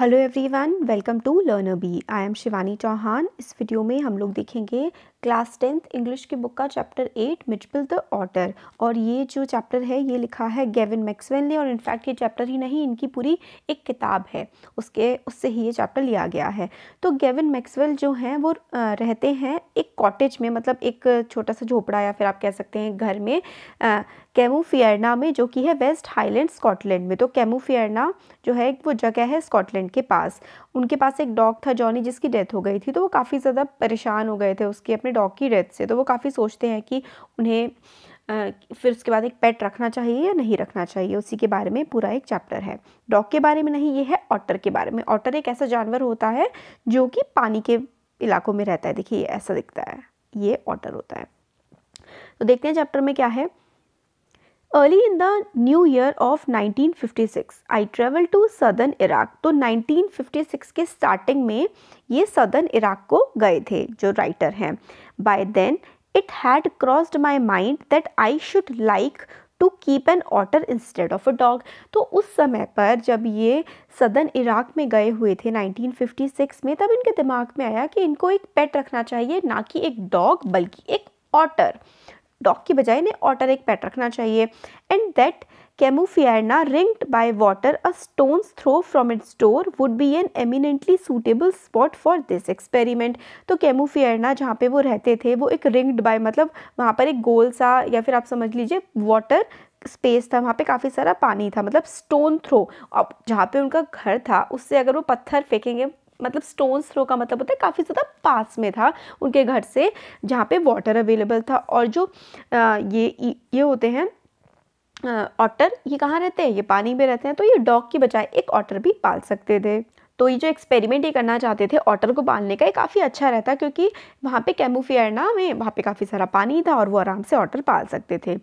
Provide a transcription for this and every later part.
Hello everyone welcome to learner B I am Shivani Chauhan इस video में हम लोग देखेंगे क्लास टेंथ इंग्लिश की बुक का chapter eight Mijbil the otter और ये जो चैप्टर है ये लिखा है गेविन मैक्सवेल ने और इनफैक्ट ये चैप्टर ही नहीं इनकी पूरी एक किताब है उसके उससे ही ये चैप्टर लिया गया है तो गेविन मैक्सवेल जो हैं वो रहते हैं एक कॉटेज में मतलब एक छोटा सा झोपड़ा या फिर आप कह सकते हैं घर में कैमोफियरना में जो कि है वेस्ट हाईलैंड स्कॉटलैंड में तो कैमोफियरना जो है वो जगह है स्कॉटलैंड के पास उनके पास एक डॉग था जॉनी जिसकी डेथ हो गई थी तो वो काफ़ी ज़्यादा परेशान हो गए थे उसके अपने डॉग की डेथ से तो वो काफ़ी सोचते हैं कि उन्हें फिर उसके बाद एक पेट रखना चाहिए या नहीं रखना चाहिए उसी के बारे में पूरा एक चैप्टर है डॉग के बारे में नहीं ये है ऑटर के बारे में ऑटर एक ऐसा जानवर होता है जो कि पानी के इलाकों में रहता है देखिए ऐसा दिखता है ये ऑटर होता है तो देखते हैं चैप्टर में क्या है Early in the new year of 1956, I traveled to southern Iraq. तो 1956 के starting में ये southern Iraq को गए थे जो writer हैं By then, it had crossed my mind that I should like to keep an otter instead of a dog तो उस समय पर जब ये सदन इराक में गए हुए थे 1956 में तब इनके दिमाग में आया कि इनको एक पेट रखना चाहिए ना कि एक डॉग बल्कि एक ऑटर डॉग की बजाय इन्हें ऑटर एक पैट रखना चाहिए and that Camusfearna ringed by water a stone's throw from its door would be an eminently suitable spot for this experiment तो कैमोफियरना जहाँ पे वो रहते थे वो एक रिंग्ड बाय मतलब वहाँ पर एक गोल सा या फिर आप समझ लीजिए वाटर स्पेस था वहाँ पे काफ़ी सारा पानी था मतलब स्टोन थ्रो अब जहाँ पे उनका घर था उससे अगर वो पत्थर फेंकेंगे मतलब स्टोन थ्रो का मतलब होता है काफ़ी ज़्यादा पास में था उनके घर से जहाँ पे वाटर अवेलेबल था और जो आ, ये ये होते हैं ऑटर ये कहाँ रहते हैं ये पानी में रहते हैं तो ये डॉग की बजाय एक ऑटर भी पाल सकते थे तो ये जो एक्सपेरिमेंट ये करना चाहते थे ऑटर को पालने का ये काफ़ी अच्छा रहता क्योंकि वहाँ पे कैमोफियरना में वहाँ पे काफ़ी सारा पानी था और वो आराम से ऑटर पाल सकते थे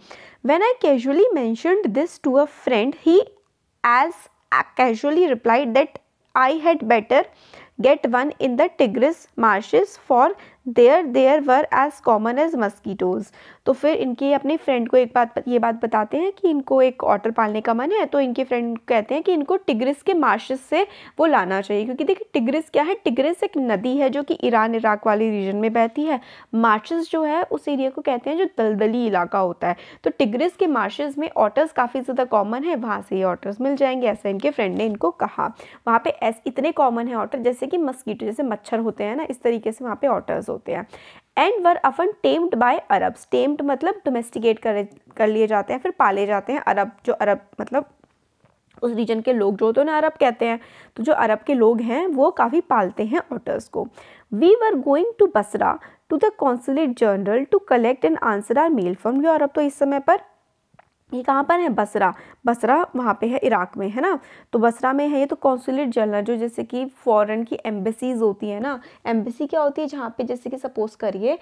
when I casually mentioned this to a friend he as casually replied that I had better get one in the Tigris marshes for there there were as common as mosquitoes तो फिर इनके अपने friend को एक बात ये बात बताते हैं कि इनको एक ऑटर पालने का मन है तो इनके फ्रेंड कहते हैं कि इनको टिग्रिस के मार्शेस से वो लाना चाहिए क्योंकि देखिए टिग्रिस क्या है टिग्रिस एक नदी है जो कि ईरान इराक वाले रीजन में बहती है मार्शेस जो है उस एरिया को कहते हैं जो दलदली इलाका होता है तो टिग्रिस के मार्शेस में ऑटर्स काफ़ी ज़्यादा कॉमन है वहाँ से ये ऑटर्स मिल जाएंगे ऐसा इनके फ्रेंड ने इनको कहा वहाँ पर इतने कॉमन है ऑटर जैसे कि मस्कीटो जैसे मच्छर होते हैं ना इस तरीके से वहाँ पर ऑटर्स होते हैं and were often tamed by Arabs tamed मतलब डोमेस्टिकेट कर कर लिए जाते हैं फिर पाले जाते हैं अरब जो अरब मतलब उस रीजन के लोग जो तो होते हैं अरब कहते हैं तो जो अरब के लोग हैं वो काफ़ी पालते हैं ऑटर्स को we were going to Basra to the consulate general to collect and answer our mail from Europe तो इस समय पर ये कहाँ पर है बसरा बसरा वहाँ पे है इराक में है ना तो बसरा में है ये तो कौंसुलेट जनरल जो जैसे कि फॉरेन की एम्बेसीज होती है ना एम्बेसी क्या होती है जहाँ पे जैसे कि सपोज करिए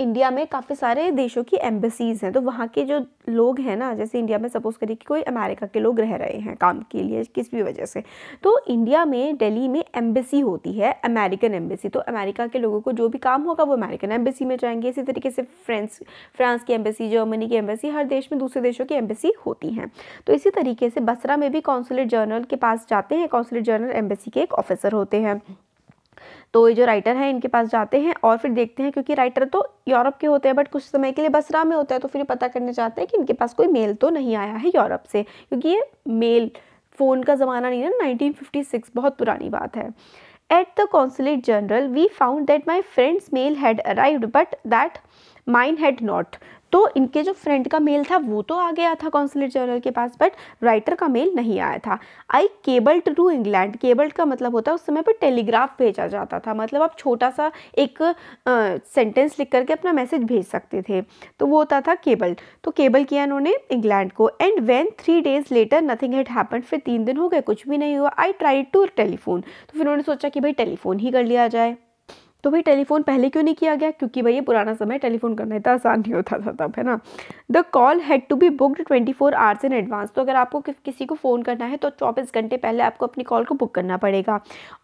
इंडिया में काफ़ी सारे देशों की एम्बेसीज़ हैं तो वहाँ के जो लोग हैं ना जैसे इंडिया में सपोज़ करिए कि कोई अमेरिका के लोग रह रहे हैं काम के लिए किस भी वजह से तो इंडिया में दिल्ली में एम्बेसी होती है अमेरिकन एम्बेसी तो अमेरिका के लोगों को जो भी काम होगा वो अमेरिकन एम्बेसी में जाएंगे इसी तरीके से फ्रेंस फ्रांस की एम्बेसी जर्मनी की एम्बेसी हर देश में दूसरे देशों की एम्बेसी होती हैं तो इसी तरीके से बसरा में भी कौंसुलेट जनरल के पास जाते हैं कौंसुलेट जनरल एम्बेसी के एक ऑफिसर होते हैं तो ये जो राइटर हैं इनके पास जाते हैं और फिर देखते हैं क्योंकि राइटर तो यूरोप के होते हैं बट कुछ समय के लिए बसरा में होता है तो फिर पता करने जाते हैं कि इनके पास कोई मेल तो नहीं आया है यूरोप से क्योंकि ये मेल फ़ोन का ज़माना नहीं है नाइनटीन बहुत पुरानी बात है at the consulate general we found that my friend's mail had arrived but that mine had not तो इनके जो फ्रेंड का मेल था वो तो आ गया था कॉन्सुलेट जनरल के पास बट राइटर का मेल नहीं आया था I cable to England cable का मतलब होता है उस समय पर टेलीग्राफ भेजा जाता था मतलब आप छोटा सा एक सेंटेंस लिख करके अपना मैसेज भेज सकते थे तो वो होता था केबल तो केबल किया उन्होंने इंग्लैंड को and when three days later nothing had happen फिर तीन दिन हो गए कुछ भी नहीं हुआ आई ट्राई टू टेलीफोन तो फिर उन्होंने सोचा कि भाई टेलीफोन ही कर लिया जाए तो भाई टेलीफोन पहले क्यों नहीं किया गया क्योंकि भाई ये पुराना समय टेलीफोन करना इतना आसान नहीं होता था तब है ना the call had to be booked twenty four hours in advance तो अगर आपको कि, किसी को फ़ोन करना है तो चौबीस घंटे पहले आपको अपनी कॉल को बुक करना पड़ेगा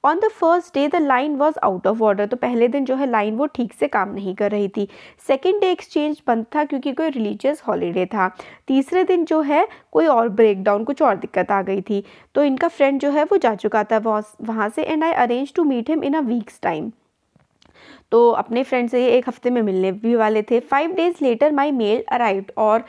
on the first day the line was out of order तो पहले दिन जो है लाइन वो ठीक से काम नहीं कर रही थी सेकेंड डे एक्सचेंज बंद था क्योंकि कोई रिलीजियस हॉलीडे था तीसरे दिन जो है कोई और ब्रेकडाउन कुछ और दिक्कत आ गई थी तो इनका फ्रेंड जो है वो जा चुका था वहाँ से and I arrange to meet him in a weeks time तो अपने फ्रेंड से ये एक हफ्ते में मिलने भी वाले थे five days later my mail arrive और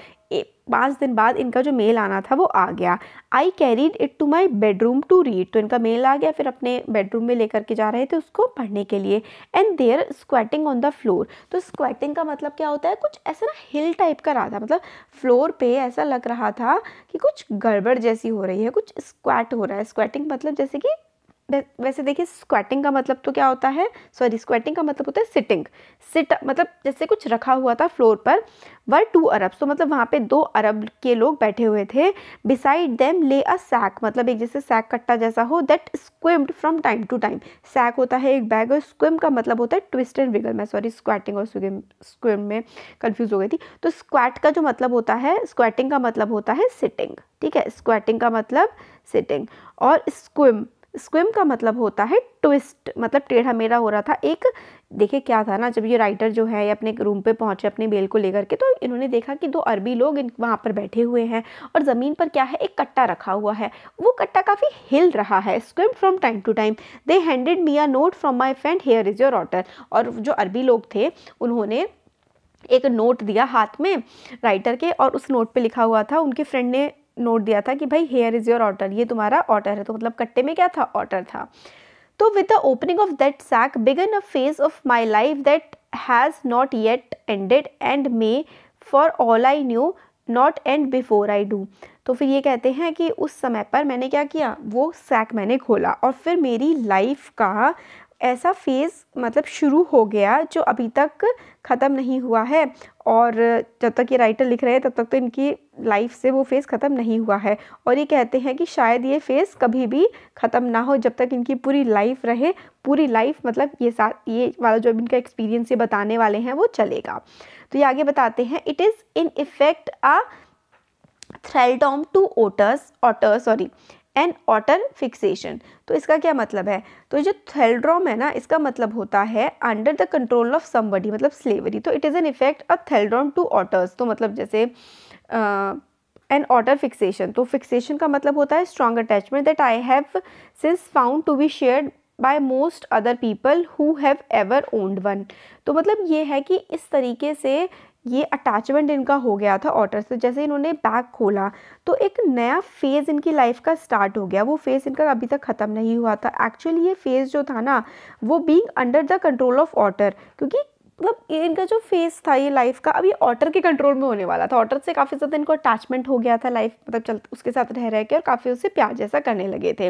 पाँच दिन बाद इनका जो मेल आना था वो आ गया I carried it to my bedroom to read तो इनका मेल आ गया फिर अपने बेडरूम में लेकर के जा रहे थे उसको पढ़ने के लिए and there squatting on the floor तो स्क्वैटिंग का मतलब क्या होता है कुछ ऐसा ना हिल टाइप का रहा था मतलब फ्लोर पे ऐसा लग रहा था कि कुछ गड़बड़ जैसी हो रही है कुछ स्क्वैट हो रहा है स्क्वैटिंग मतलब जैसे कि वैसे देखिए स्क्वैटिंग का मतलब तो क्या होता है सॉरी स्क्वैटिंग का मतलब होता है सिटिंग सिट मतलब जैसे कुछ रखा हुआ था फ्लोर पर वर टू अरब तो मतलब वहाँ पे दो अरब के लोग बैठे हुए थे बिसाइड देम ले अ सैक मतलब एक जैसे सैक कट्टा जैसा हो that squirmed from time to time sack होता है एक बैग और स्क्विम का मतलब होता है ट्विस्ट एंड विगल मैं सॉरी स्क्वैटिंग और स्क्विम में कन्फ्यूज़ हो गई थी तो स्क्वैट का जो मतलब होता है स्क्वैटिंग का मतलब होता है सिटिंग ठीक है स्क्वैटिंग का मतलब सिटिंग और स्क्विम स्क्विम का मतलब होता है ट्विस्ट मतलब टेढ़ा मेरा हो रहा था एक देखिए क्या था ना जब ये राइटर जो है अपने रूम पे पहुंचे अपने बेल को लेकर के तो इन्होंने देखा कि दो अरबी लोग वहाँ पर बैठे हुए हैं और ज़मीन पर क्या है एक कट्टा रखा हुआ है वो कट्टा काफ़ी हिल रहा है squirm from time to time they handed me a note from my friend here is your otter और जो अरबी लोग थे उन्होंने एक नोट दिया हाथ में राइटर के और उस नोट पे लिखा हुआ था उनके फ्रेंड ने नोट दिया था कि भाई हेयर इज़ योर ऑर्डर ये तुम्हारा ऑर्डर है तो मतलब कट्टे में क्या था ऑर्डर था तो with the opening of that sack began a phase of my life that has not yet ended and may for all I knew not end before I do तो फिर ये कहते हैं कि उस समय पर मैंने क्या किया वो सैक मैंने खोला और फिर मेरी लाइफ का ऐसा फेज़ मतलब शुरू हो गया जो अभी तक ख़त्म नहीं हुआ है और जब तक ये राइटर लिख रहे हैं तब तक तो इनकी लाइफ से वो फेज़ ख़त्म नहीं हुआ है और ये कहते हैं कि शायद ये फेज़ कभी भी ख़त्म ना हो जब तक इनकी पूरी लाइफ रहे पूरी लाइफ मतलब ये साथ ये वाला जो इनका एक्सपीरियंस ये बताने वाले हैं वो चलेगा तो ये आगे बताते हैं it is in effect a thraldom to otters otter sorry and otter fixation तो इसका क्या मतलब है तो जो थेल्ड्रॉम है ना इसका मतलब होता है under the control of somebody मतलब स्लेवरी तो it is an effect a thraldom to otters तो मतलब जैसे एन ऑटर फिक्सेशन तो फिक्सेशन का मतलब होता है strong attachment that I have since found to be share by most other people who have ever owned one तो मतलब ये है कि इस तरीके से ये अटैचमेंट इनका हो गया था ऑटर से जैसे इन्होंने बैग खोला तो एक नया फेज़ इनकी लाइफ का स्टार्ट हो गया वो फेज़ इनका अभी तक ख़त्म नहीं हुआ था एक्चुअली ये फेज़ जो था ना वो being under the control of otter क्योंकि मतलब ये इनका जो फेस था ये लाइफ का अब ये ऑटर के कंट्रोल में होने वाला था ऑटर से काफ़ी ज़्यादा इनको अटैचमेंट हो गया था लाइफ मतलब चल उसके साथ रह रहे के और काफ़ी उससे प्यार जैसा करने लगे थे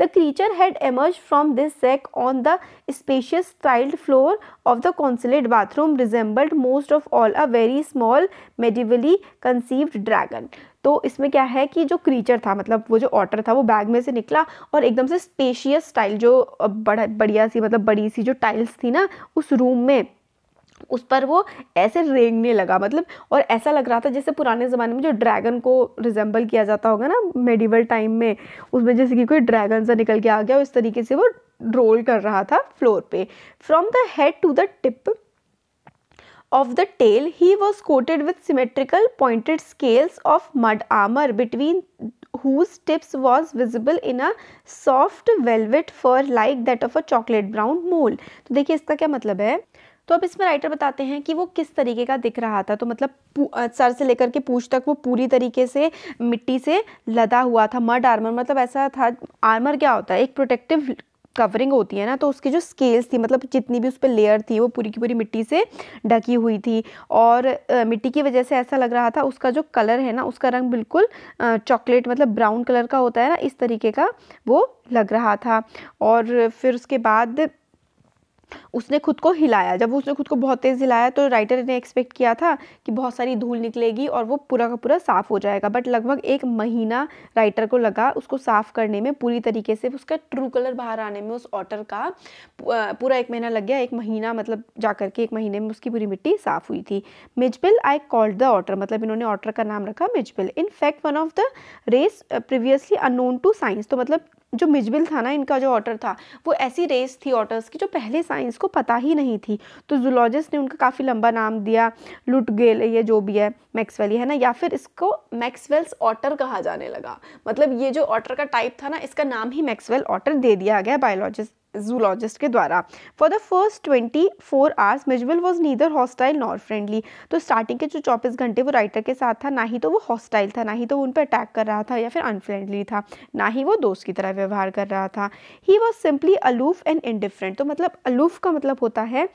the creature had emerge from this sack on the spacious tiled floor of the consulate bathroom resembled most of all a very small medievally conceived dragon तो इसमें क्या है कि जो क्रीचर था मतलब वो जो ऑटर था वो बैग में से निकला और एकदम से स्पेशियस टाइल जो बड़ा बढ़िया सी मतलब बड़ी सी जो टाइल्स थी ना उस रूम में उस पर वो ऐसे रेंगने लगा मतलब और ऐसा लग रहा था जैसे पुराने ज़माने में जो ड्रैगन को रिजेंबल किया जाता होगा ना मेडिवल टाइम में उसमें जैसे कि कोई ड्रैगन सा निकल के आ गया और इस तरीके से वो रोल कर रहा था फ्लोर पे from the head to the tip of the tail he was coated with symmetrical pointed scales of mud armour between whose tips was visible in a soft velvet fur like that of a chocolate brown mole तो देखिए इसका क्या मतलब है तो अब इसमें writer बताते हैं कि वो किस तरीके का दिख रहा था तो मतलब सर से लेकर के पूछ तक वो पूरी तरीके से मिट्टी से लदा हुआ था मड आर्मर मतलब ऐसा था आर्मर क्या होता है एक प्रोटेक्टिव कवरिंग होती है ना तो उसकी जो स्केल्स थी मतलब जितनी भी उस पर लेयर थी वो पूरी की पूरी मिट्टी से ढकी हुई थी और आ, मिट्टी की वजह से ऐसा लग रहा था उसका जो कलर है ना उसका रंग बिल्कुल चॉकलेट मतलब ब्राउन कलर का होता है ना इस तरीके का वो लग रहा था और फिर उसके बाद उसने खुद को हिलाया जब उसने खुद को बहुत तेज़ हिलाया तो राइटर ने एक्सपेक्ट किया था कि बहुत सारी धूल निकलेगी और वो पूरा का पूरा साफ़ हो जाएगा बट लगभग एक महीना राइटर को लगा उसको साफ़ करने में पूरी तरीके से उसका ट्रू कलर बाहर आने में उस ऑटर का पूरा एक महीना लग गया एक महीना मतलब जा करके एक महीने में उसकी पूरी मिट्टी साफ़ हुई थी Mijbil I called the otter मतलब इन्होंने ऑटर का नाम रखा Mijbil in fact one of the race previously unknown to science तो मतलब जो मिजबिल था ना इनका जो ऑटर था वो ऐसी रेस थी ऑटर्स की जो पहले साइंस को पता ही नहीं थी तो जूलॉजिस्ट ने उनका काफ़ी लंबा नाम दिया लुटगेल ये जो भी है मैक्सवेल है ना या फिर इसको मैक्सवेल्स ऑटर कहा जाने लगा मतलब ये जो ऑटर का टाइप था ना इसका नाम ही मैक्सवेल ऑटर दे दिया गया बायोलॉजिस्ट जूलॉजिस्ट के द्वारा for the first twenty four hours Mijbil was neither hostile nor friendly तो स्टार्टिंग के जो चौबीस घंटे वो राइटर के साथ था ना ही तो वो हॉस्टाइल था ना ही तो वो उन पर अटैक कर रहा था या फिर अनफ्रेंडली था ना ही वो दोस्त की तरह व्यवहार कर रहा था he was simply aloof and indifferent तो मतलब अलूफ का मतलब होता है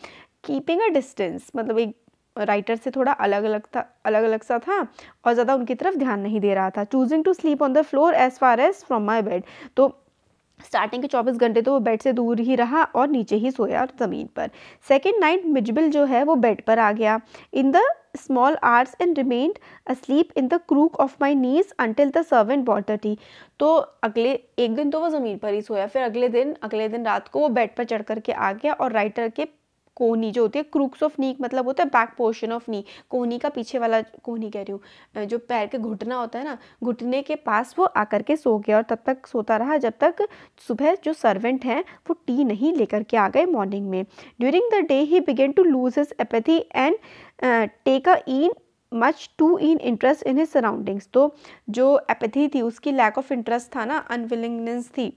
कीपिंग अ डिस्टेंस मतलब एक राइटर से थोड़ा अलग अलग था अलग अलग सा था और ज़्यादा उनकी तरफ ध्यान नहीं दे रहा था choosing to sleep on the floor as far as from my bed तो स्टार्टिंग के 24 घंटे तो वो बेड से दूर ही रहा और नीचे ही सोया ज़मीन पर सेकेंड नाइट मिजबिल जो है वो बेड पर आ गया in the small arts and remained asleep in the crook of my knees until the servant bought the tea तो अगले एक दिन तो वो ज़मीन पर ही सोया फिर अगले दिन अगले दिन रात को वो बेड पर चढ़ करके आ गया और राइटर के कोहनी जो होती है क्रूक्स ऑफ नीक मतलब होता है बैक पोर्शन ऑफ नी कोहनी का पीछे वाला कोहनी कह रही हूँ जो पैर के घुटना होता है ना घुटने के पास वो आकर के सो गया और तब तक सोता रहा जब तक सुबह जो सर्वेंट हैं वो टी नहीं लेकर के आ गए मॉर्निंग में during the day he began to lose his apathy and take a in much to in interest in his surroundings तो जो एपैथी थी उसकी लैक ऑफ इंटरेस्ट था ना अनविलिंगनेस थी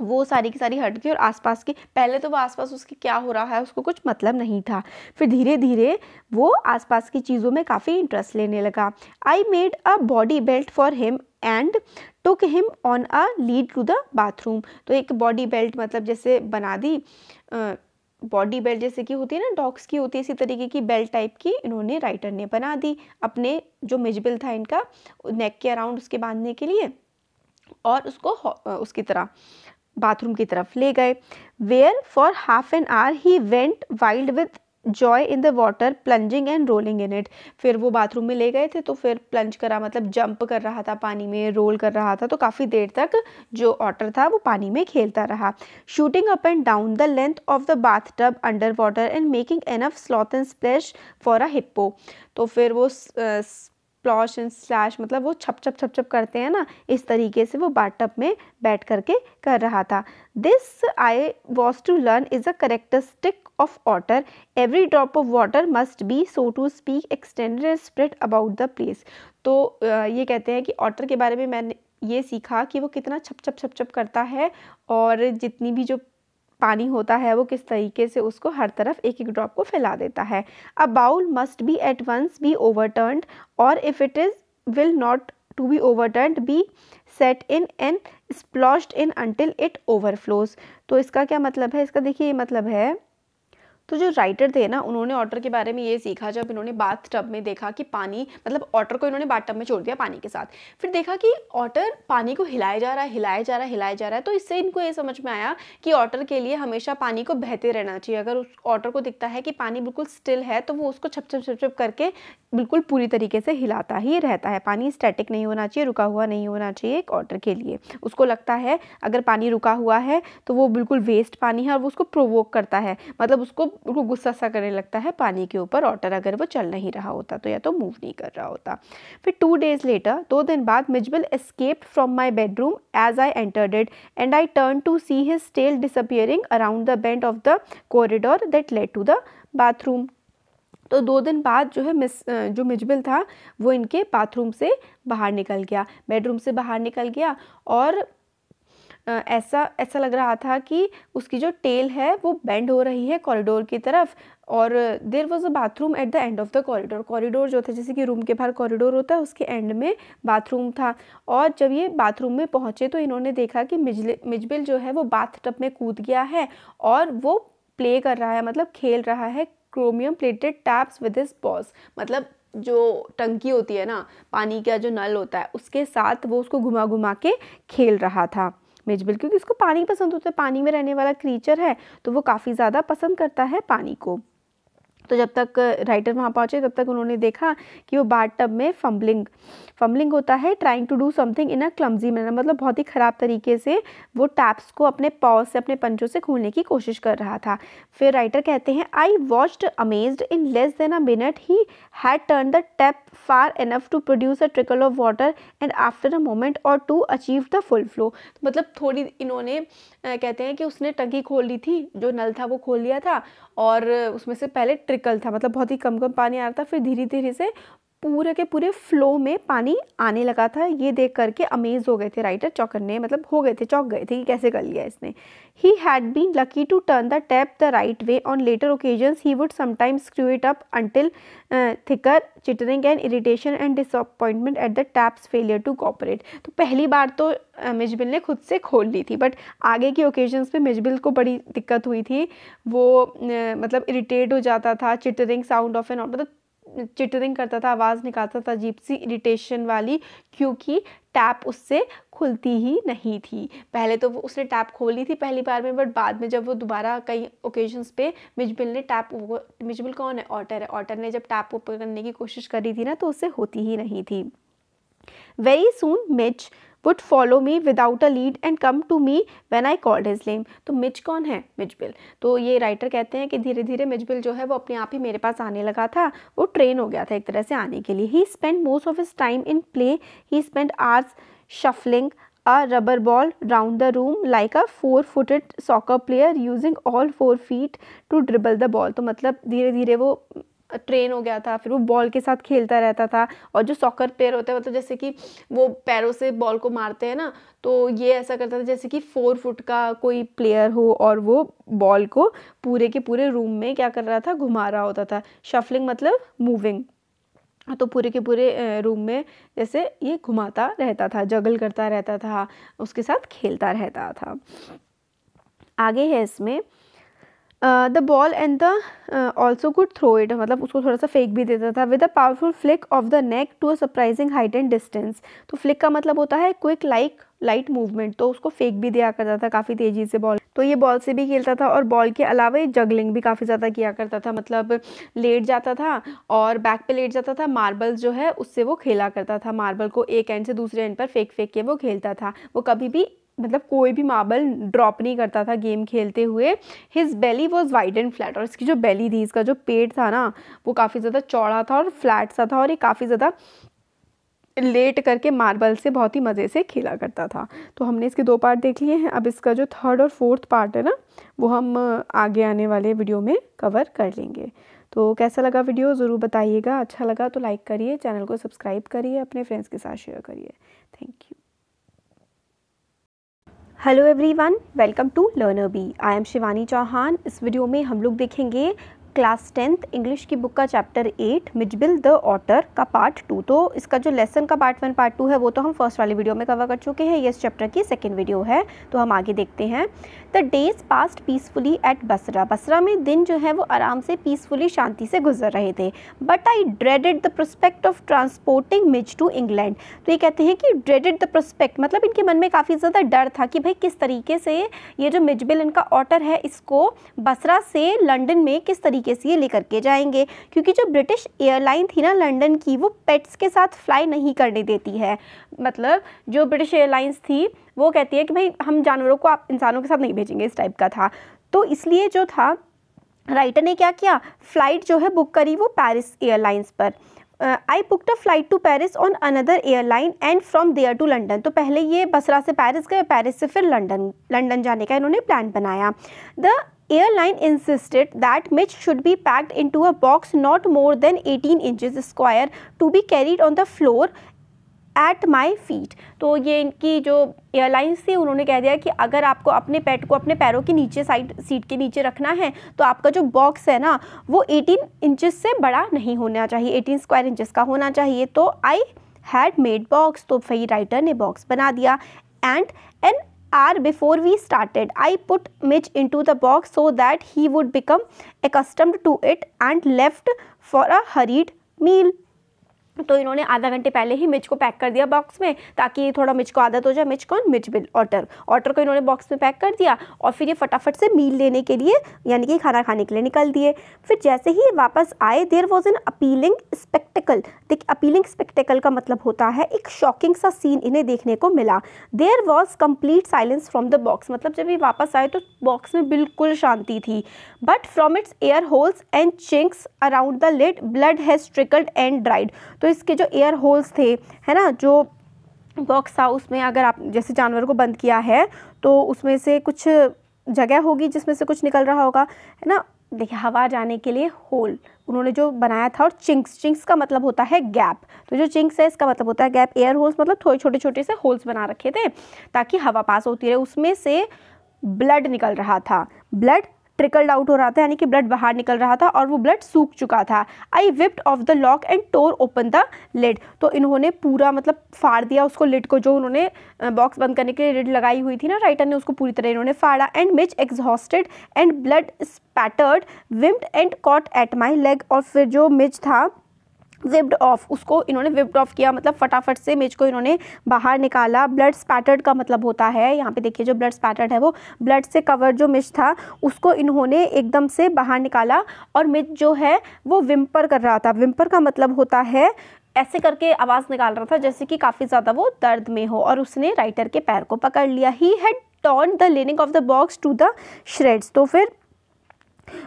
वो सारी की सारी हट गई और आसपास के पहले तो वो आसपास उसके क्या हो रहा है उसको कुछ मतलब नहीं था फिर धीरे धीरे वो आसपास की चीज़ों में काफ़ी इंटरेस्ट लेने लगा I made a body belt for him and took him on a lead to the bathroom तो एक बॉडी बेल्ट मतलब जैसे बना दी बॉडी बेल्ट जैसे कि होती है ना डॉग्स की होती है इसी तरीके की बेल्ट टाइप की इन्होंने राइटर ने बना दी अपने जो मिजबिल था इनका नेक के अराउंड उसके बांधने के लिए और उसको उसकी तरह बाथरूम की तरफ ले गए where for half an hour he went wild with joy in the water plunging and rolling in it फिर वो बाथरूम में ले गए थे तो फिर प्लंज करा मतलब जंप कर रहा था पानी में रोल कर रहा था तो काफ़ी देर तक जो ऑटर था वो पानी में खेलता रहा shooting up and down the length of the bath tub under water and making enough sloth and splash for a hippo तो फिर वो स्प्लॉश एंड स्लैश मतलब वो छप छप छप छप करते हैं ना इस तरीके से वो बाटअप में बैठ करके कर रहा था this I was to learn is a characteristic of water every drop of water must be so to speak extended and spread about the place तो ये कहते हैं कि ऑटर के बारे में मैंने ये सीखा कि वो कितना छप छप छप छप करता है और जितनी भी जो पानी होता है वो किस तरीके से उसको हर तरफ एक एक ड्रॉप को फैला देता है a bowl must be at once be overturned और if it is will not to be overturned be set in and sploshed in until it overflows तो इसका क्या मतलब है इसका देखिए ये मतलब है तो जो राइटर थे ना उन्होंने ऑटर के बारे में ये सीखा जब इन्होंने बाथ टब में देखा कि पानी मतलब ऑटर को इन्होंने बाथ टब में छोड़ दिया पानी के साथ फिर देखा कि ऑटर पानी को हिलाया जा रहा है हिलाया जा रहा है हिलाया जा रहा है तो इससे इनको ये समझ में आया कि ऑटर के लिए हमेशा पानी को बहते रहना चाहिए अगर उस ऑटर को दिखता है कि पानी बिल्कुल स्टिल है तो वो उसको छप छप छप छप करके बिल्कुल पूरी तरीके से हिलाता ही रहता है पानी स्टैटिक नहीं होना चाहिए रुका हुआ नहीं होना चाहिए एक ऑटर के लिए उसको लगता है अगर पानी रुका हुआ है तो वो बिल्कुल वेस्ट पानी है और वो उसको प्रोवोक करता है मतलब उसको उनको गुस्सा सा करने लगता है पानी के ऊपर ऑटर अगर वो चल नहीं रहा होता तो या तो मूव नहीं कर रहा होता फिर टू डेज लेटर दो दिन बाद Mijbil escaped from my bedroom as I entered it and I turn to see his tail disappearing around the bend of the corridor that led to the bathroom तो दो दिन बाद जो है miss जो मिजबिल था वो इनके बाथरूम से बाहर निकल गया बेडरूम से बाहर निकल गया और ऐसा ऐसा लग रहा था कि उसकी जो टेल है वो बेंड हो रही है कॉरिडोर की तरफ और there was a bathroom at the end of the corridor corridor जो था जैसे कि रूम के बाहर कॉरिडोर होता है उसके एंड में बाथरूम था और जब ये बाथरूम में पहुँचे तो इन्होंने देखा कि मिजले मिजबिल जो है वो बाथ टब में कूद गया है और वो प्ले कर रहा है मतलब खेल रहा है chromium plated taps with his paws मतलब जो टंकी होती है ना पानी का जो नल होता है उसके साथ वो उसको घुमा घुमा के खेल रहा था मिजबिल क्योंकि इसको पानी पसंद होता है पानी में रहने वाला क्रीचर है तो वो काफ़ी ज़्यादा पसंद करता है पानी को तो जब तक राइटर वहाँ पहुँचे तब तक उन्होंने देखा कि वो बाट टब में फम्बलिंग फम्बलिंग होता है trying to do something in a clumsy manner मतलब बहुत ही ख़राब तरीके से वो टैप्स को अपने पाव से अपने पंचों से खोलने की कोशिश कर रहा था फिर राइटर कहते हैं I watched amazed in less than a minute he had turn the tap far enough to produce a trickle of water and after a moment or two achieve the full flow मतलब थोड़ी इन्होंने कहते हैं कि उसने टंकी खोल ली थी जो नल था वो खोल लिया था और उसमें से पहले ट्रिकल था मतलब बहुत ही कम कम पानी आ रहा था फिर धीरे धीरे से पूरे के पूरे फ्लो में पानी आने लगा था ये देख करके अमेज हो गए थे राइटर चौकर ने मतलब हो गए थे चौक गए थे कि कैसे कर लिया इसने he had been lucky to turn the tap the right way on later occasions he would sometimes screw it up until thicker chittering and irritation and disappointment at the tap's failure to cooperate तो पहली बार तो Mijbil uh, ने खुद से खोल ली थी but आगे की ओकेजन्स पे मिजबिल को बड़ी दिक्कत हुई थी वो uh, मतलब इरिटेट हो जाता था chittering sound of and of मतलब चिटरिंग करता था आवाज़ निकालता था अजीब सी इरीटेशन वाली क्योंकि टैप उससे खुलती ही नहीं थी पहले तो वो उसने टैप खोली थी पहली बार में बट बाद में जब वो दोबारा कई ओकेजन्स पे मिजबिल ने टैप मिजबिल कौन है ऑटर है ऑटर ने जब टैप ओपन करने की कोशिश करी थी ना तो उससे होती ही नहीं थी very soon Mij would follow me without a lead and come to me when I called his name तो मिच कौन है मिजबिल तो ये राइटर कहते हैं कि धीरे धीरे मिजबिल जो है वो अपने आप ही मेरे पास आने लगा था वो ट्रेन हो गया था एक तरह से आने के लिए he spend most of his time in play he spend hours shuffling a rubber ball round the room like a four footed soccer player using all four feet to dribble the ball तो मतलब धीरे धीरे वो train हो गया था फिर वो बॉल के साथ खेलता रहता था और जो सॉकर प्लेयर होता है मतलब जैसे कि वो पैरों से बॉल को मारते हैं ना तो ये ऐसा करता था जैसे कि फोर फुट का कोई प्लेयर हो और वो बॉल को पूरे के पूरे रूम में क्या कर रहा था घुमा रहा होता था शफलिंग मतलब मूविंग तो पूरे के पूरे रूम में जैसे ये घुमाता रहता था जगल करता रहता था उसके साथ खेलता रहता था आगे है इसमें the ball and the also could throw it मतलब उसको थोड़ा सा फेंक भी देता था with a powerful flick of the neck to a surprising height and distance तो फ्लिक का मतलब होता है क्विक लाइक लाइट मूवमेंट तो उसको फेंक भी दिया करता था काफ़ी तेज़ी से बॉल तो ये बॉल से भी खेलता था और बॉल के अलावा ये जगलिंग भी काफ़ी ज़्यादा किया करता था मतलब लेट जाता था और बैक पे लेट जाता था मार्बल जो है उससे वो खेला करता था मार्बल को एक एंड से दूसरे एंड पर फेंक फेंक के वो खेलता था वो कभी भी मतलब कोई भी मार्बल ड्रॉप नहीं करता था गेम खेलते हुए his belly was wide and flat और इसकी जो बेली थी इसका जो पेट था ना वो काफ़ी ज़्यादा चौड़ा था और फ्लैट सा था और ये काफ़ी ज़्यादा लेट करके मार्बल से बहुत ही मज़े से खेला करता था तो हमने इसके दो पार्ट देख लिए हैं अब इसका जो थर्ड और फोर्थ पार्ट है ना वो हम आगे आने वाले वीडियो में कवर कर लेंगे तो कैसा लगा वीडियो ज़रूर बताइएगा अच्छा लगा तो लाइक करिए चैनल को सब्सक्राइब करिए अपने फ्रेंड्स के साथ शेयर करिए thank you hello everyone welcome to learner B I am Shivani Chauhan इस वीडियो में हम लोग देखेंगे क्लास टेंथ इंग्लिश की बुक का chapter eight Mijbil the otter का पार्ट टू तो इसका जो लेसन का पार्ट वन पार्ट टू है वो तो हम फर्स्ट वाली वीडियो में कवर कर चुके हैं ये इस चैप्टर की सेकेंड वीडियो है तो हम आगे देखते हैं the days passed peacefully at Basra Basra में दिन जो है वो आराम से पीसफुली शांति से गुजर रहे थे but I dreaded the prospect of transporting Mij to England तो ये कहते हैं कि ड्रेडेड द प्रोस्पेक्ट मतलब इनके मन में काफ़ी ज़्यादा डर था कि भाई किस तरीके से ये जो मिजबिल इनका ऑटर है इसको बसरा से लंडन में किस तरीके तरीके से ये लेकर के जाएंगे क्योंकि जो ब्रिटिश एयरलाइन थी ना लंदन की वो पेट्स के साथ फ्लाई नहीं करने देती है मतलब जो ब्रिटिश एयरलाइंस थी वो कहती है कि भाई हम जानवरों को आप इंसानों के साथ नहीं भेजेंगे इस टाइप का था तो इसलिए जो था राइटर ने क्या किया फ़्लाइट जो है बुक करी वो पेरिस एयरलाइंस पर I book a flight to Paris on another airline and from there to London तो पहले ये बसरा से पेरिस गए पेरिस से फिर लंडन लंडन जाने का इन्होंने प्लान बनाया the airline insisted that Mitch should be packed into a box not more than 18 inches square to be carried on the floor at my feet तो ये इनकी जो एयरलाइंस थी उन्होंने कह दिया कि अगर आपको अपने पेट को अपने पैरों के नीचे साइड सीट के नीचे रखना है तो आपका जो बॉक्स है ना वो 18 इंचज से बड़ा नहीं होना चाहिए 18 स्क्वायर इंचज का होना चाहिए तो आई हैड मेड बॉक्स तो फिर राइटर ने बॉक्स बना दिया and an hour before we started I put Mitch into the box so that he would become accustomed to it and left for a hurried meal. तो इन्होंने आधा घंटे पहले ही मिर्च को पैक कर दिया बॉक्स में ताकि थोड़ा मिर्च को आदत हो जाए मिर्च कौन मिर्च बिल ऑटर ऑटर को इन्होंने बॉक्स में पैक कर दिया और फिर ये फटाफट से मील लेने के लिए यानी कि खाना खाने के लिए निकल दिए फिर जैसे ही वापस आए there was an appealing spectacle देख अपीलिंग स्पेक्टिकल का मतलब होता है एक शॉकिंग सा सीन इन्हें देखने को मिला there was complete silence from the box मतलब जब ये वापस आए तो बॉक्स में बिल्कुल शांति थी but from its air holes and chinks around the lid blood has trickled and dried तो तो इसके जो एयर होल्स थे है ना जो बॉक्स था उसमें अगर आप जैसे जानवर को बंद किया है तो उसमें से कुछ जगह होगी जिसमें से कुछ निकल रहा होगा है ना देखिए हवा जाने के लिए होल उन्होंने जो बनाया था और चिंक्स चिंक्स का मतलब होता है गैप तो जो चिंक्स है इसका मतलब होता है गैप एयर होल्स मतलब थोड़े छोटे छोटे से होल्स बना रखे थे ताकि हवा पास होती रहे उसमें से ब्लड निकल रहा था ब्लड ट्रिकल्ड आउट हो रहा था यानी कि ब्लड बाहर निकल रहा था और वो ब्लड सूख चुका था I whipped off the lock and tore open the lid तो इन्होंने पूरा मतलब फाड़ दिया उसको लिड को जो उन्होंने बॉक्स बंद करने के लिए लिड लगाई हुई थी ना राइटर ने उसको पूरी तरह इन्होंने फाड़ा and Mij exhausted and blood spattered whimpered and caught at my leg और फिर जो मिच था विप्ड ऑफ उसको इन्होंने विप्ड ऑफ किया मतलब फटाफट से मेज को इन्होंने बाहर निकाला ब्लड स्पैटर्ड का मतलब होता है यहाँ पे देखिए जो ब्लड स्पैटर्ड है वो ब्लड से कवर जो मिज था उसको इन्होंने एकदम से बाहर निकाला और मिज जो है वो विम्पर कर रहा था विम्पर का मतलब होता है ऐसे करके आवाज़ निकाल रहा था जैसे कि काफ़ी ज़्यादा वो दर्द में हो और उसने राइटर के पैर को पकड़ लिया he had torn the lining of the box to the shreds तो फिर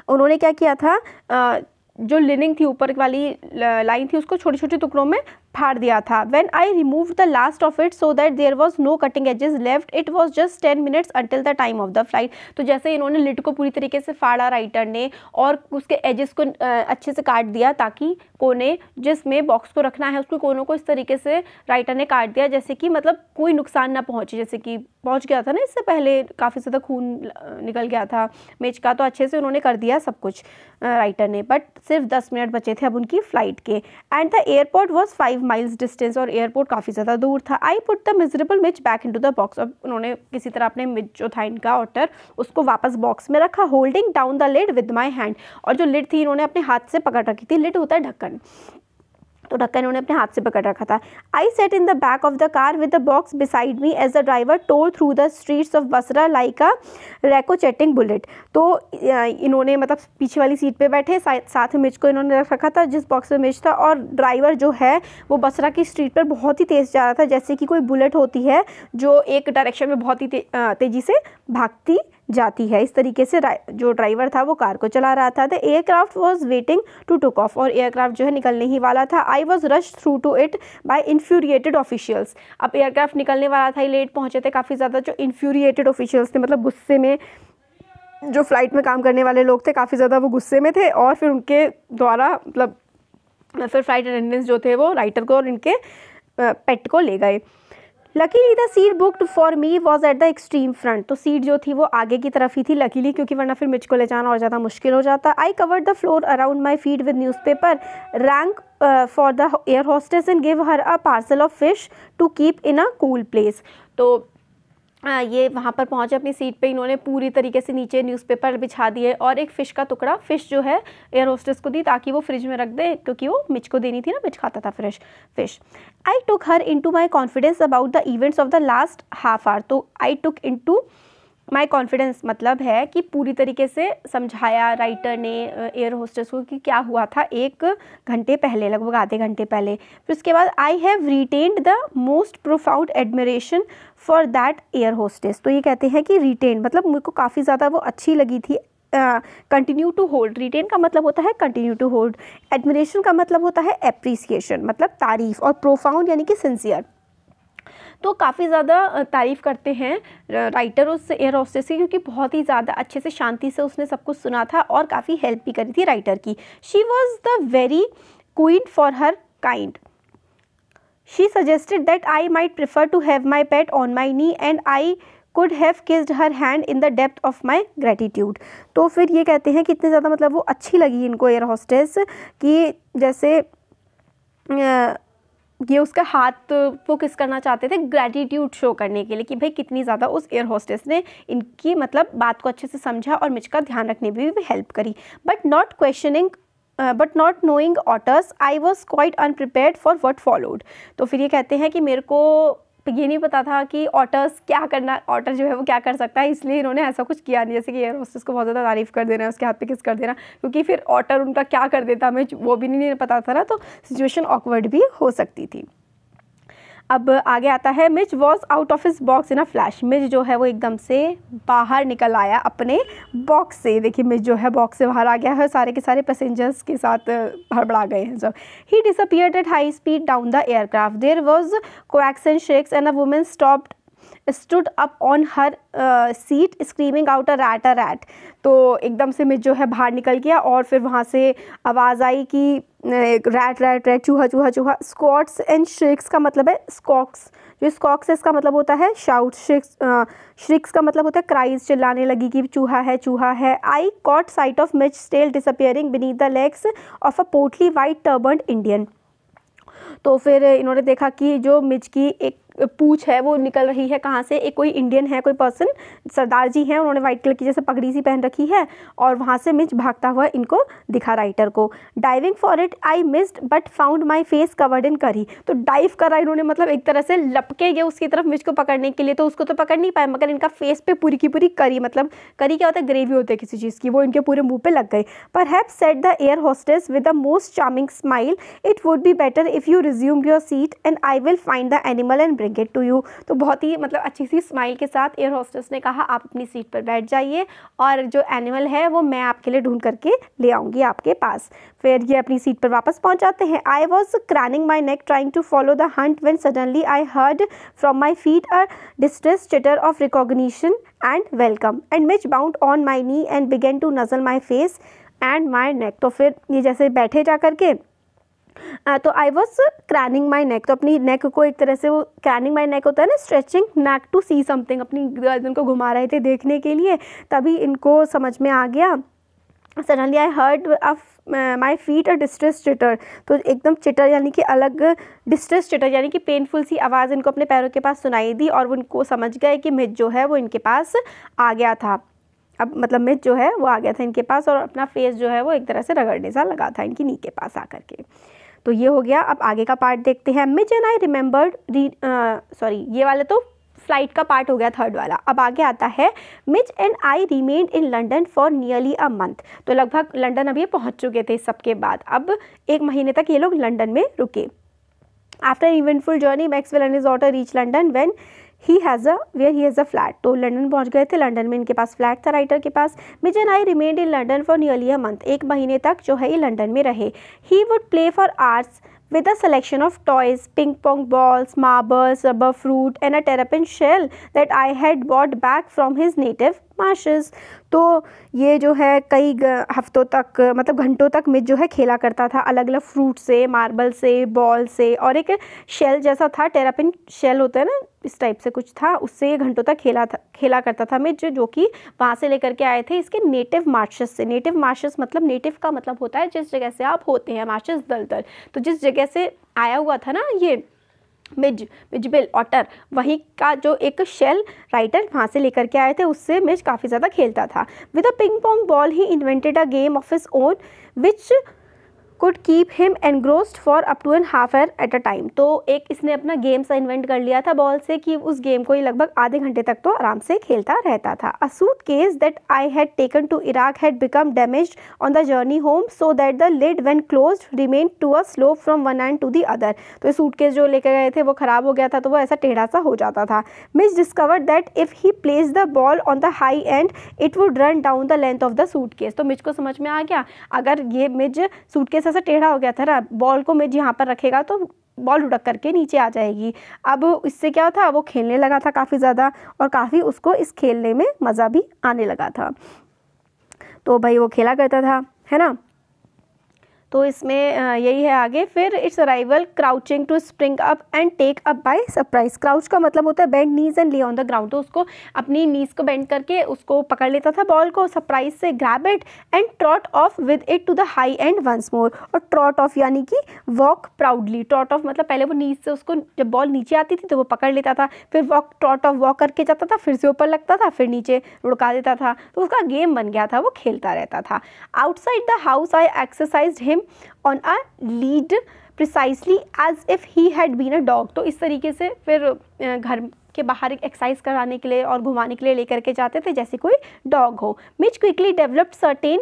उन्होंने क्या किया था आ, जो लिनिंग थी ऊपर वाली लाइन थी उसको छोटे छोटे टुकड़ों में फाड़ दिया था when I remove the last of it so that there was no cutting edges left it was just ten minutes until the time of the flight तो जैसे इन्होंने लिट को पूरी तरीके से फाड़ा राइटर ने और उसके एजेस को अच्छे से काट दिया ताकि कोने जिसमें बॉक्स को रखना है उसको कोनों को इस तरीके से राइटर ने काट दिया जैसे कि मतलब कोई नुकसान ना पहुँचे जैसे कि पहुँच गया था ना इससे पहले काफ़ी ज़्यादा खून निकल गया था मेज का तो अच्छे से उन्होंने कर दिया सब कुछ राइटर ने बट सिर्फ दस मिनट बचे थे अब उनकी फ़्लाइट के and the airport was five five miles distance और एयरपोर्ट काफ़ी ज़्यादा दूर था I put the miserable Mij back in to the box अब उन्होंने किसी तरह अपने मिच जो था इनका ऑटर उसको वापस बॉक्स में रखा holding down the lid with my hand और जो लिड थी इन्होंने अपने हाथ से पकड़ रखी थी लिड होता है ढक्कन तो ढक्कन इन्होंने अपने हाथ से पकड़ रखा था I sat in the back of the car with the box beside me as the driver tore through the streets of Basra like a cheating bullet तो इन्होंने मतलब पीछे वाली सीट पर बैठे साथ मिर्च को इन्होंने रख रखा था जिस बॉक्स में मिर्च था और ड्राइवर जो है वो बसरा की स्ट्रीट पर बहुत ही तेज़ जा रहा था जैसे कि कोई बुलेट होती है जो एक डायरेक्शन में बहुत ही तेज़ी से भागती जाती है इस तरीके से जो ड्राइवर था वो कार को चला रहा था the aircraft was waiting to took off और एयरक्राफ्ट जो है निकलने ही वाला था I was rush through to it by infuriated officials अब एयरक्राफ्ट निकलने वाला था ही लेट पहुँचे थे काफ़ी ज़्यादा जो इन्फ्यूरिएटेड ऑफिशियल्स थे मतलब गुस्से में जो फ्लाइट में काम करने वाले लोग थे काफ़ी ज़्यादा वो गुस्से में थे और फिर उनके द्वारा मतलब फिर फ्लाइट अटेंडेंट्स जो थे वो राइटर को और इनके पेट को ले गए luckily the seat booked for me was at the extreme front तो सीट जो थी वो आगे की तरफ ही थी लकीली क्योंकि वरना फिर मुझको ले जाना और ज़्यादा मुश्किल हो जाता I covered the floor around my feet with newspaper rang for the air hostess and give her a parcel of fish to keep in a cool place तो ये वहाँ पर पहुँचे अपनी सीट पे इन्होंने पूरी तरीके से नीचे न्यूज़पेपर बिछा दिए और एक फ़िश का टुकड़ा फ़िश जो है एयर होस्टेस को दी ताकि वो फ्रिज में रख दे क्योंकि वो मिच को देनी थी ना मिच खाता था fresh fish I took her into my my confidence about the events of the last half hour तो I took in to my confidence मतलब है कि पूरी तरीके से समझाया राइटर ने एयर होस्टेस को कि क्या हुआ था एक घंटे पहले लगभग आधे घंटे पहले फिर उसके बाद I have retained the most profound admiration for that air hostess तो ये कहते हैं कि रिटेन मतलब मुझको काफ़ी ज़्यादा वो अच्छी लगी थी कंटिन्यू टू होल्ड रिटेन का मतलब होता है कंटिन्यू टू होल्ड एडमरेशन का मतलब होता है अप्रिसिएशन मतलब तारीफ़ और प्रोफाउंड यानी कि सिंसियर तो काफ़ी ज़्यादा तारीफ़ करते हैं राइटर उस एयर हॉस्टेस की क्योंकि बहुत ही ज़्यादा अच्छे से शांति से उसने सब कुछ सुना था और काफ़ी हेल्प भी करी थी राइटर की she was the very queen for her kind she suggested that I might prefer to have my pet on my knee and I could have kissed her hand in the depth of my gratitude तो फिर ये कहते हैं कि इतने ज़्यादा मतलब वो अच्छी लगी इनको एयर हॉस्टेस कि जैसे ये उसका हाथ वो किस करना चाहते थे ग्रेटिट्यूड शो करने के लिए कि भाई कितनी ज़्यादा उस एयर होस्टेस ने इनकी मतलब बात को अच्छे से समझा और मिच का ध्यान रखने में भी हेल्प करी but not questioning but not knowing otters I was quite unprepared for what followed तो फिर ये कहते हैं कि मेरे को तो ये नहीं पता था कि ऑटर्स क्या करना ऑटर जो है वो क्या कर सकता है इसलिए इन्होंने ऐसा कुछ किया नहीं जैसे कि एयर होस्टेस को बहुत ज़्यादा तारीफ़ कर देना उसके हाथ पे किस कर देना क्योंकि फिर ऑटर उनका क्या कर देता हमें वो भी नहीं पता था ना तो सिचुएशन ऑकवर्ड भी हो सकती थी अब आगे आता है Mij was out of his box in a flash Mij जो है वो एकदम से बाहर निकल आया अपने बॉक्स से देखिए मिच जो है बॉक्स से बाहर आ गया है सारे के सारे पैसेंजर्स के साथ हड़बड़ा गए हैं जब he disappeared at high speed down the aircraft there was को and shakes and a women stopped stood up on her seat screaming out a rat a rat तो एकदम से मैं जो है बाहर निकल गया और फिर वहाँ से आवाज़ आई कि रैट रैट रैट चूहा चूहा चूहा स्कॉट्स एंड श्रिक्स का मतलब है स्कॉक्स जो स्कॉक्स है इसका मतलब होता है शाउट श्रिक्स श्रिक्स का मतलब होता है क्राइज चिल्लाने लगी कि चूहा है चूहा है I caught sight of Mij tail disappearing beneath the legs of a portly white turban Indian तो फिर इन्होंने देखा कि जो मिच की एक पूछ है वो निकल रही है कहाँ से एक कोई इंडियन है कोई पर्सन सरदार जी हैं उन्होंने वाइट कलर की जैसे पगड़ी सी पहन रखी है और वहाँ से मिच भागता हुआ इनको दिखा राइटर को diving for it I missed but found my face covered in curry तो डाइव करा इन्होंने मतलब एक तरह से लपके गए उसकी तरफ मिच को पकड़ने के लिए तो उसको तो पकड़ नहीं पाए मगर इनका फेस पे पूरी की पूरी करी मतलब करी क्या होता है ग्रेवी होती है किसी चीज़ की वो इनके पूरे मुँह पे लग गए perhaps said the air hostess with the most charming smile it would be better if you resume your seat and I will find the animal and bring it to you तो बहुत ही मतलब अच्छी सी smile के साथ air hostess ने कहा आप अपनी सीट पर बैठ जाइए और जो एनिमल है वो मैं आपके लिए ढूंढ करके ले आऊँगी आपके पास फिर ये अपनी सीट पर वापस पहुँच जाते हैं I was craning my neck trying to follow the hunt when suddenly I heard from my feet a distress chitter of recognition and welcome and Mij bound on my knee and began to nuzzle my face and my neck तो फिर ये जैसे बैठे जा करके तो आई was craning my neck तो अपनी नेक को एक तरह से वो क्रैनिंग माई नेक होता है ना stretching neck to see something अपनी गर्दन को घुमा रहे थे देखने के लिए तभी इनको समझ में आ गया suddenly I heard of my feet a distress chitter तो एकदम चिटर यानी कि अलग डिस्ट्रेस चिटर यानी कि पेनफुल सी आवाज़ इनको अपने पैरों के पास सुनाई दी और उनको समझ गए कि मिज जो है वो इनके पास आ गया था अब मतलब मिज जो है वो आ गया था इनके पास और अपना फेस जो है वो एक तरह से रगड़ने सा लगा था इनकी नी के पास आ करके तो ये हो गया अब आगे का पार्ट देखते हैं Mij and I remember sorry ये वाला तो फ्लाइट का पार्ट हो गया थर्ड वाला अब आगे आता है Mij and I remain in London for nearly a month तो लगभग लंडन अभी पहुंच चुके थे सबके बाद अब एक महीने तक ये लोग लंडन में रुके after eventful journey Maxwell and his otter reach London London he has a where he has a flat तो लंडन पहुंच गए थे लंडन में इनके पास फ्लैट था राइटर के पास Mij I remained in London for nearly a month एक महीने तक जो है ये लंडन में रहे he would play for hours with a selection of toys, ping pong balls, marbles, rubber fruit and a terrapin shell that I had bought back from his native marshes तो ये जो है कई हफ्तों तक मतलब घंटों तक मिज जो है खेला करता था अलग अलग फ्रूट से मार्बल से बॉल से और एक शेल जैसा था टेरापिन शेल होता है ना इस टाइप से कुछ था उससे ये घंटों तक खेला था खेला करता था मिज जो, जो कि वहाँ से लेकर के आए थे इसके नेटिव मार्शस से नेटिव मार्शस मतलब नेटिव का मतलब होता है जिस जगह से आप होते हैं मार्शस दलदल तो जिस जगह कैसे आया हुआ था ना ये मिज मिजबिल ऑटर वहीं का जो एक शेल राइटर वहाँ से लेकर के आए थे उससे मिज काफ़ी ज़्यादा खेलता था with a ping pong ball he invented a game of his own which could keep him engrossed for up to an half hour at a time तो एक इसने अपना गेम सा इन्वेंट कर लिया था बॉल से कि उस गेम को ये लगभग आधे घंटे तक तो आराम से खेलता रहता था a suitcase that I had taken to Iraq had become damage on the journey home so that the lid when close remain to a slope from one end to the other तो ये suit case जो लेकर गए थे वो ख़राब हो गया था तो वो ऐसा टेढ़ा सा हो जाता था Mij discover that if he place the ball on the high end it would run down the length of the suitcase तो मिज को समझ में आ गया अगर ये मिज सूट केस अच्छा सा टेढ़ा हो गया था ना बॉल को मैं यहाँ पर रखेगा तो बॉल उड़क करके नीचे आ जाएगी अब इससे क्या था वो खेलने लगा था काफ़ी ज़्यादा और काफ़ी उसको इस खेलने में मज़ा भी आने लगा था तो भाई वो खेला करता था है ना तो इसमें यही है आगे फिर its arrival crouching to spring up and take up by surprise crouch का मतलब होता है bend knees and lay on the ground तो उसको अपनी नीज को बेंड करके उसको पकड़ लेता था बॉल को सरप्राइज से grab it and trot off with it to the high end once more और ट्रॉट ऑफ यानी कि वॉक प्राउडली ट्रॉट ऑफ मतलब पहले वो नीज से उसको जब बॉल नीचे आती थी तो वो पकड़ लेता था फिर वॉक ट्रॉट ऑफ वॉक करके जाता था फिर से ऊपर लगता था फिर नीचे रुड़का देता था तो उसका गेम बन गया था वो खेलता रहता था outside the house I exercise him on a lead precisely as if he had been a dog तो इस तरीके से फिर घर के बाहर एक्सरसाइज कराने के लिए और घुमाने के लिए लेकर के जाते थे जैसे कोई डॉग हो Mij quickly developed certain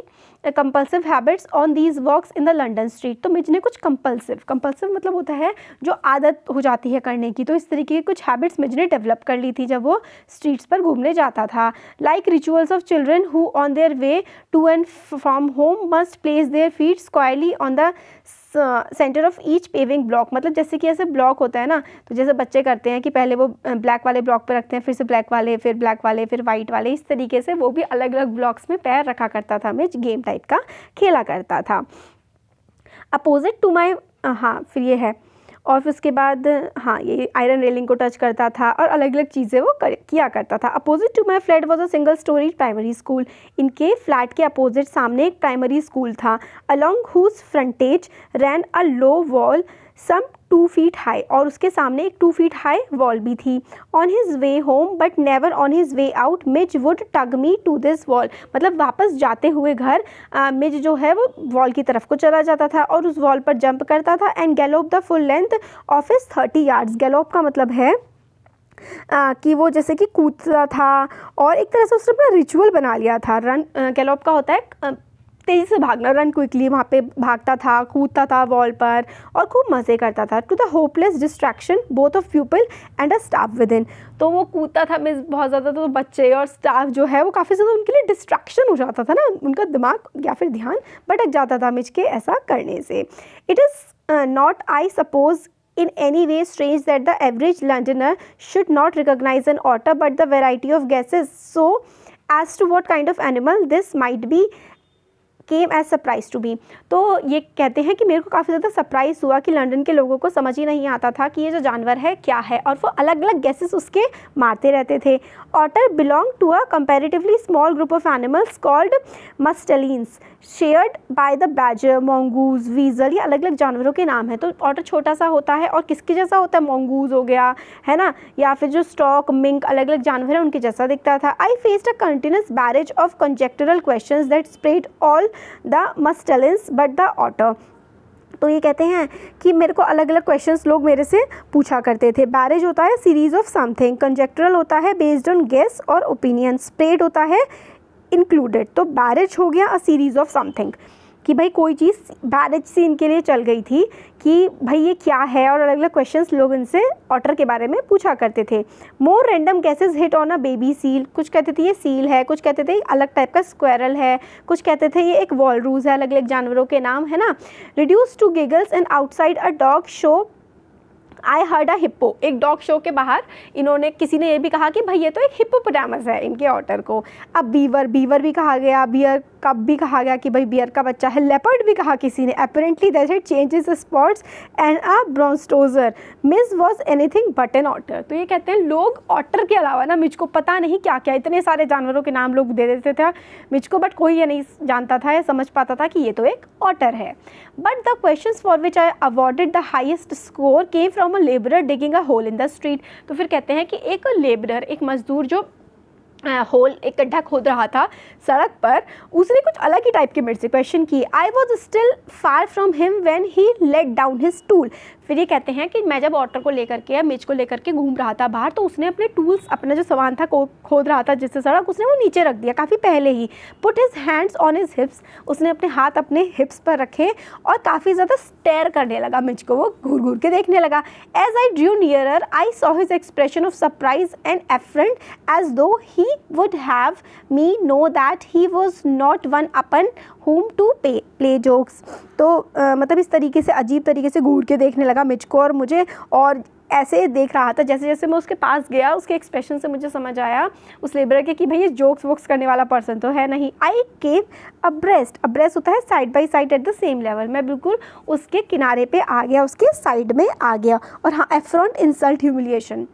compulsive habits on these walks in the London street तो मिच ने कुछ कंपल्सिव कंपल्सिव मतलब होता है जो आदत हो जाती है करने की तो इस तरीके की कुछ हैबिट्स मिच ने डेवलप कर ली थी जब वो स्ट्रीट्स पर घूमने जाता था like rituals of children who on their way to and from home must place their feet squarely on the centre of each paving block मतलब जैसे कि ऐसे ब्लॉक होता है ना तो जैसे बच्चे करते हैं कि पहले वो ब्लैक वाले ब्लॉक पर रखते हैं फिर से ब्लैक वाले फिर ब्लैक वाले फिर वाइट वाले इस तरीके से वो भी अलग अलग ब्लॉक्स में पैर रखा करता था मैं गेम टाइप का खेला करता था अपोजिट टू माई हाँ फिर ये है और फिर उसके बाद हाँ ये आयरन रेलिंग को टच करता था और अलग अलग चीज़ें वो कर, किया करता था opposite to my flat was a single storey primary school इनके फ्लैट के अपोजिट सामने एक प्राइमरी स्कूल था along whose frontage ran a low wall some two feet high और उसके सामने एक टू फीट हाई वॉल भी थी on his way home but never on his way out Mij would tug me to this wall मतलब वापस जाते हुए घर मिज जो है वो वॉल की तरफ को चला जाता था और उस वॉल पर जंप करता था and gallop the full length of its thirty yards gallop का मतलब है आ, कि वो जैसे कि कूदता था और एक तरह से उसने अपना रिचुअल बना लिया था रन गैलोप का होता है तेज़ी से भागना रन क्विकली वहाँ पे भागता था कूदता था वॉल पर और खूब मज़े करता था to the hopeless distraction both of people and a staff within तो वो कूदता था मिस बहुत ज़्यादा तो बच्चे और स्टाफ जो है वो काफ़ी ज़्यादा उनके लिए डिस्ट्रैक्शन हो जाता था ना उनका दिमाग या फिर ध्यान भटक जाता था मिज के ऐसा करने से it is not I suppose in any way strange that the average Londoner should not recognize an otter but the variety of guesses so as to what kind of animal this might be came as surprise to be तो ये कहते हैं कि मेरे को काफ़ी ज़्यादा surprise हुआ कि लंडन के लोगों को समझ ही नहीं आता था कि ये जो जानवर है क्या है और वो अलग अलग गैसेस उसके मारते रहते थे otter belong to a comparatively small group of animals called mustelines shared by the badger mongoose weasel ये अलग अलग जानवरों के नाम हैं तो ऑटर छोटा सा होता है और किसके जैसा होता है मोंगूज हो गया है ना या फिर जो स्टॉक मिंक अलग अलग जानवर है उनके जैसा दिखता था I faced a continuous barrage of conjectural question that spread all the mustelines but the otter तो ये कहते हैं कि मेरे को अलग अलग क्वेश्चंस लोग मेरे से पूछा करते थे बैरेज होता है सीरीज ऑफ समथिंग कंजेक्टरल होता है बेस्ड ऑन गेस और ओपिनियन स्प्रेड होता है इंक्लूडेड तो बैरेज हो गया अ सीरीज ऑफ समथिंग कि भाई कोई चीज़ भारत से इनके लिए चल गई थी कि भाई ये क्या है और अलग अलग क्वेश्चन लोग इनसे ऑटर के बारे में पूछा करते थे more random guesses hit on a baby seal कुछ कहते थे ये सील है कुछ कहते थे अलग टाइप का स्क्वेरल है कुछ कहते थे ये एक वॉलरूज है अलग अलग जानवरों के नाम है ना reduce to giggles and outside a dog show I heard a hippo एक डॉग शो के बाहर इन्होंने किसी ने ये भी कहा कि भाई ये तो एक हिप्पोपोटामस है इनके ऑटर को अब बीवर बीवर भी कहा गया बियर कब भी कहा गया कि भाई बियर का बच्चा है लेपर्ड भी कहा किसी ने apparently that it changes spots and a brontosaurus Mij was anything but an otter तो ये कहते हैं लोग ऑटर के अलावा ना मुझको पता नहीं क्या क्या इतने सारे जानवरों के नाम लोग दे देते थे मुझको बट कोई ये नहीं जानता था या समझ पाता था कि ये तो एक ऑटर है but the question for which I awarded the highest score came from a labour digging a hole in the street तो फिर कहते हैं कि एक लेबर एक मजदूर जो होल एक गड्ढा खोद रहा था सड़क पर उसने कुछ अलग ही टाइप के मेरे से क्वेश्चन किए I was still far from him when he let down his tool फिर ये कहते हैं कि मैं जब ऑटर को लेकर के या मिर्च को लेकर के घूम रहा था बाहर तो उसने अपने टूल्स अपना जो सामान था खोद रहा था जिससे सड़क उसने वो नीचे रख दिया काफ़ी पहले ही put his hands on his hips उसने अपने हाथ अपने हिप्स पर रखे और काफ़ी ज़्यादा स्टेयर करने लगा मिर्च को वो घूर घूर के देखने लगा as I drew nearer I saw his expression of surprise and affront as though he would have me know that he was not one upon whom to pay play jokes तो आ, मतलब इस तरीके से अजीब तरीके से घूर के देखने लगा को और मुझे और ऐसे देख रहा था जैसे जैसे मैं उसके पास गया उसके एक्सप्रेशन से मुझे समझ आया उस लेबर के कि भाई ये जोक्स वोक्स करने वाला पर्सन तो है नहीं आई केव अब्रेस्ट अब्रेस्ट होता है side by side at the same level मैं बिल्कुल उसके किनारे पे आ गया उसके साइड में आ गया और हाँ एफ्रॉन्ट इंसल्ट ह्यूमिलिएशन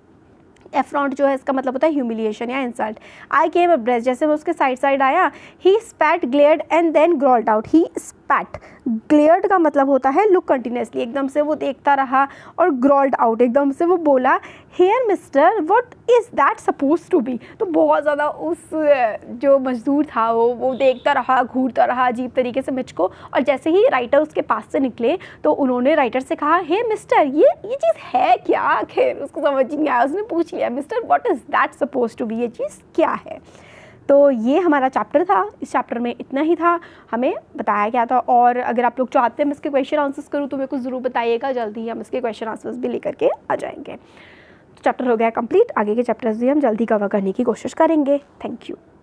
एफ्रॉन्ट जो है इसका मतलब होता है ह्यूमिलिएशन या इंसल्ट आई केम अब्रेस जैसे मैं उसके साइड साइड आया he spat glared and then growled out he spat glared का मतलब होता है लुक कंटिन्यूसली एकदम से वो देखता रहा और ग्रॉल्ड आउट एकदम से वो बोला here mister what is that suppose to be तो बहुत ज़्यादा उस जो मजदूर था वो वो देखता रहा घूरता रहा अजीब तरीके से मिच को और जैसे ही राइटर उसके पास से निकले तो उन्होंने राइटर से कहा हे hey, मिस्टर ये ये चीज़ है क्या खैर उसको समझ नहीं आया उसने पूछ लिया mister what is that suppose to be ये चीज़ क्या है तो ये हमारा चैप्टर था इस चैप्टर में इतना ही था हमें बताया गया था और अगर आप लोग चाहते हैं मैं इसके क्वेश्चन आंसर्स करूँ तो मेरे को ज़रूर बताइएगा जल्दी ही हम इसके क्वेश्चन आंसर्स भी लेकर के आ जाएंगे तो चैप्टर हो गया कंप्लीट आगे के चैप्टर्स भी हम जल्दी कवर करने की कोशिश करेंगे थैंक यू